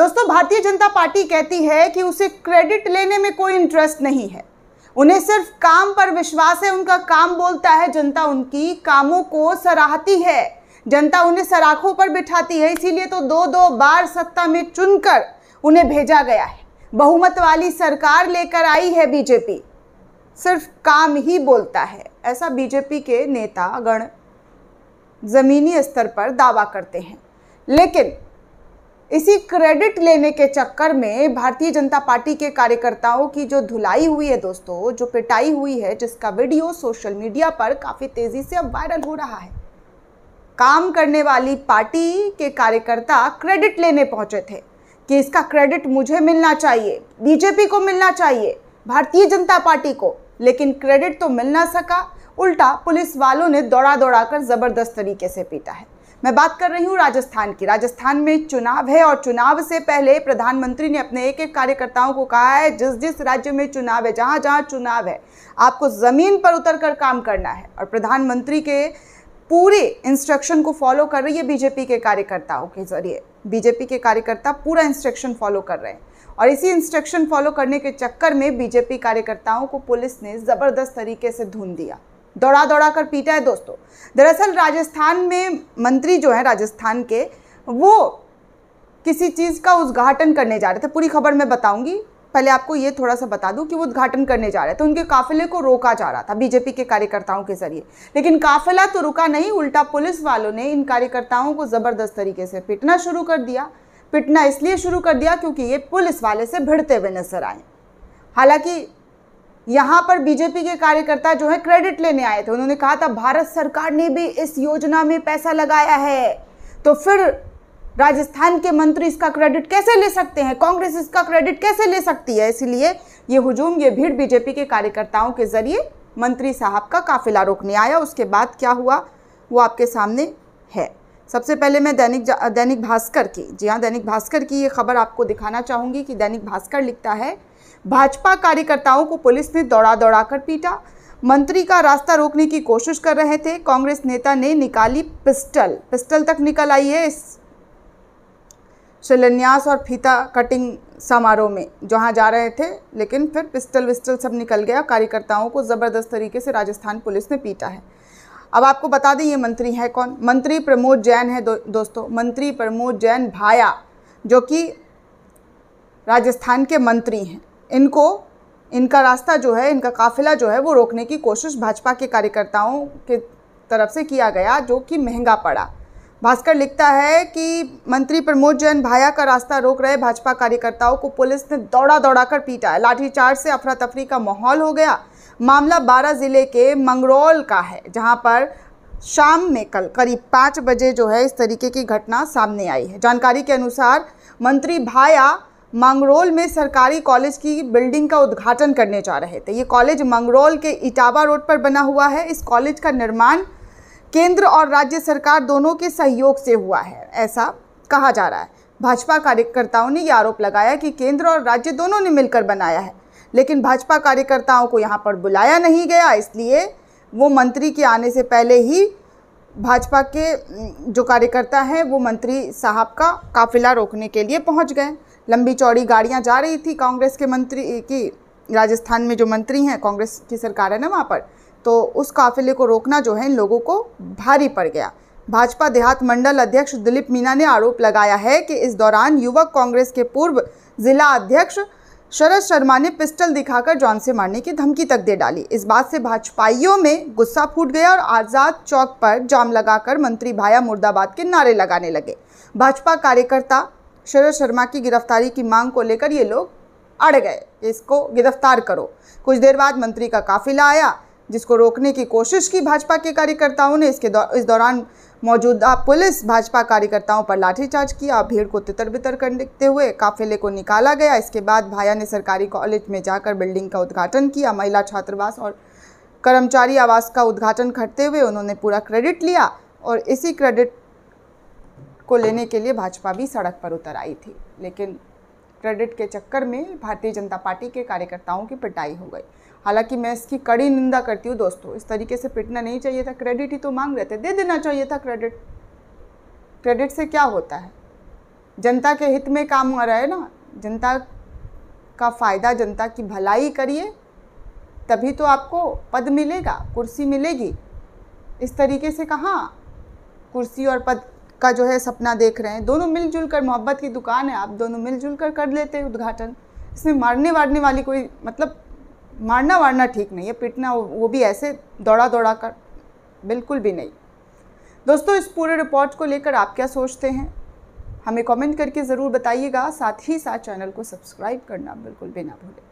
दोस्तों भारतीय जनता पार्टी कहती है कि उसे क्रेडिट लेने में कोई इंटरेस्ट नहीं है उन्हें सिर्फ काम पर विश्वास है उनका काम बोलता है जनता उनकी कामों को सराहती है जनता उन्हें सराखों पर बिठाती है इसीलिए तो दो दो बार सत्ता में चुनकर उन्हें भेजा गया है बहुमत वाली सरकार लेकर आई है बीजेपी सिर्फ काम ही बोलता है ऐसा बीजेपी के नेता गण ज़मीनी स्तर पर दावा करते हैं लेकिन इसी क्रेडिट लेने के चक्कर में भारतीय जनता पार्टी के कार्यकर्ताओं की जो धुलाई हुई है दोस्तों जो पिटाई हुई है जिसका वीडियो सोशल मीडिया पर काफ़ी तेज़ी से अब वायरल हो रहा है काम करने वाली पार्टी के कार्यकर्ता क्रेडिट लेने पहुंचे थे कि इसका क्रेडिट मुझे मिलना चाहिए बीजेपी को मिलना चाहिए भारतीय जनता पार्टी को लेकिन क्रेडिट तो मिल ना सका उल्टा पुलिस वालों ने दौड़ा दौड़ा कर ज़बरदस्त तरीके से पीटा है मैं बात कर रही हूँ राजस्थान की राजस्थान में चुनाव है और चुनाव से पहले प्रधानमंत्री ने अपने एक एक कार्यकर्ताओं को कहा है जिस जिस राज्य में चुनाव है जहाँ जहाँ चुनाव है आपको ज़मीन पर उतर कर काम करना है और प्रधानमंत्री के पूरे इंस्ट्रक्शन को फॉलो कर रही है बीजेपी के कार्यकर्ताओं के जरिए बीजेपी के कार्यकर्ता पूरा इंस्ट्रक्शन फॉलो कर रहे हैं और इसी इंस्ट्रक्शन फॉलो करने के चक्कर में बीजेपी कार्यकर्ताओं को पुलिस ने ज़बरदस्त तरीके से धुन दिया दौड़ा दौड़ा कर पीटा है दोस्तों दरअसल राजस्थान में मंत्री जो है राजस्थान के वो किसी चीज़ का उद्घाटन करने जा रहे थे पूरी खबर मैं बताऊंगी पहले आपको ये थोड़ा सा बता दूं कि वो उद्घाटन करने जा रहे थे उनके काफिले को रोका जा रहा था बीजेपी के कार्यकर्ताओं के जरिए लेकिन काफिला तो रुका नहीं उल्टा पुलिस वालों ने इन कार्यकर्ताओं को ज़बरदस्त तरीके से पिटना शुरू कर दिया पिटना इसलिए शुरू कर दिया क्योंकि ये पुलिस वाले से भिड़ते हुए नजर आए हालांकि यहाँ पर बीजेपी के कार्यकर्ता जो है क्रेडिट लेने आए थे उन्होंने कहा था भारत सरकार ने भी इस योजना में पैसा लगाया है तो फिर राजस्थान के मंत्री इसका क्रेडिट कैसे ले सकते हैं कांग्रेस इसका क्रेडिट कैसे ले सकती है इसलिए ये हुजूम ये भीड़ बीजेपी के कार्यकर्ताओं के जरिए मंत्री साहब का काफिला रोकने आया उसके बाद क्या हुआ वो आपके सामने है सबसे पहले मैं दैनिक दैनिक भास्कर की जी हाँ दैनिक भास्कर की ये खबर आपको दिखाना चाहूँगी कि दैनिक भास्कर लिखता है भाजपा कार्यकर्ताओं को पुलिस ने दौड़ा दौड़ा कर पीटा मंत्री का रास्ता रोकने की कोशिश कर रहे थे कांग्रेस नेता ने निकाली पिस्टल पिस्टल तक निकल आई है इस शिलान्यास और फीता कटिंग समारोह में जहां जा रहे थे लेकिन फिर पिस्टल विस्टल सब निकल गया कार्यकर्ताओं को ज़बरदस्त तरीके से राजस्थान पुलिस ने पीटा है अब आपको बता दें ये मंत्री है कौन मंत्री प्रमोद जैन है दो, दोस्तों मंत्री प्रमोद जैन भाया जो कि राजस्थान के मंत्री हैं इनको इनका रास्ता जो है इनका काफिला जो है वो रोकने की कोशिश भाजपा के कार्यकर्ताओं के तरफ से किया गया जो कि महंगा पड़ा भास्कर लिखता है कि मंत्री प्रमोद जैन भाया का रास्ता रोक रहे भाजपा कार्यकर्ताओं को पुलिस ने दौड़ा दौड़ा कर पीटा लाठीचार्ज से अफरा तफरी का माहौल हो गया मामला बारह ज़िले के मंगरौल का है जहां पर शाम में कल करीब पाँच बजे जो है इस तरीके की घटना सामने आई है जानकारी के अनुसार मंत्री भाया मंगरोल में सरकारी कॉलेज की बिल्डिंग का उद्घाटन करने जा रहे थे ये कॉलेज मंगरोल के इटावा रोड पर बना हुआ है इस कॉलेज का निर्माण केंद्र और राज्य सरकार दोनों के सहयोग से हुआ है ऐसा कहा जा रहा है भाजपा कार्यकर्ताओं ने यह आरोप लगाया कि केंद्र और राज्य दोनों ने मिलकर बनाया है लेकिन भाजपा कार्यकर्ताओं को यहाँ पर बुलाया नहीं गया इसलिए वो मंत्री के आने से पहले ही भाजपा के जो कार्यकर्ता हैं वो मंत्री साहब का काफिला रोकने के लिए पहुँच गए लंबी चौड़ी गाड़ियाँ जा रही थी कांग्रेस के मंत्री की राजस्थान में जो मंत्री हैं कांग्रेस की सरकार है ना वहाँ पर तो उस काफिले को रोकना जो है इन लोगों को भारी पड़ गया भाजपा देहात मंडल अध्यक्ष दिलीप मीना ने आरोप लगाया है कि इस दौरान युवक कांग्रेस के पूर्व जिला अध्यक्ष शरद शर्मा ने पिस्टल दिखाकर जॉन से मारने की धमकी तक दे डाली इस बात से भाजपाइयों में गुस्सा फूट गया और आज़ाद चौक पर जाम लगाकर मंत्री भाया मुर्दाबाद के नारे लगाने लगे भाजपा कार्यकर्ता शरद शर्मा की गिरफ्तारी की मांग को लेकर ये लोग अड़ गए इसको गिरफ्तार करो कुछ देर बाद मंत्री का काफिला आया जिसको रोकने की कोशिश की भाजपा के कार्यकर्ताओं ने इसके दौ, इस दौरान मौजूदा पुलिस भाजपा कार्यकर्ताओं पर लाठीचार्ज किया भीड़ को तितर बितर करते हुए काफिले को निकाला गया इसके बाद भाया ने सरकारी कॉलेज में जाकर बिल्डिंग का उद्घाटन किया महिला छात्रावास और कर्मचारी आवास का उद्घाटन करते हुए उन्होंने पूरा क्रेडिट लिया और इसी क्रेडिट को लेने के लिए भाजपा भी सड़क पर उतर आई थी लेकिन क्रेडिट के चक्कर में भारतीय जनता पार्टी के कार्यकर्ताओं की पिटाई हो गई हालांकि मैं इसकी कड़ी निंदा करती हूँ दोस्तों इस तरीके से पिटना नहीं चाहिए था क्रेडिट ही तो मांग रहे थे दे देना चाहिए था क्रेडिट क्रेडिट से क्या होता है जनता के हित में काम हो रहा है ना जनता का फ़ायदा जनता की भलाई करिए तभी तो आपको पद मिलेगा कुर्सी मिलेगी इस तरीके से कहाँ कुर्सी और पद का जो है सपना देख रहे हैं दोनों मिलजुल कर मोहब्बत की दुकान है आप दोनों मिलजुल कर कर लेते हैं उद्घाटन इसमें मारने वारने वाली कोई मतलब मारना वारना ठीक नहीं है पिटना वो भी ऐसे दौड़ा दौड़ा कर बिल्कुल भी नहीं दोस्तों इस पूरे रिपोर्ट को लेकर आप क्या सोचते हैं हमें कमेंट करके ज़रूर बताइएगा साथ ही साथ चैनल को सब्सक्राइब करना बिल्कुल भी ना भूलें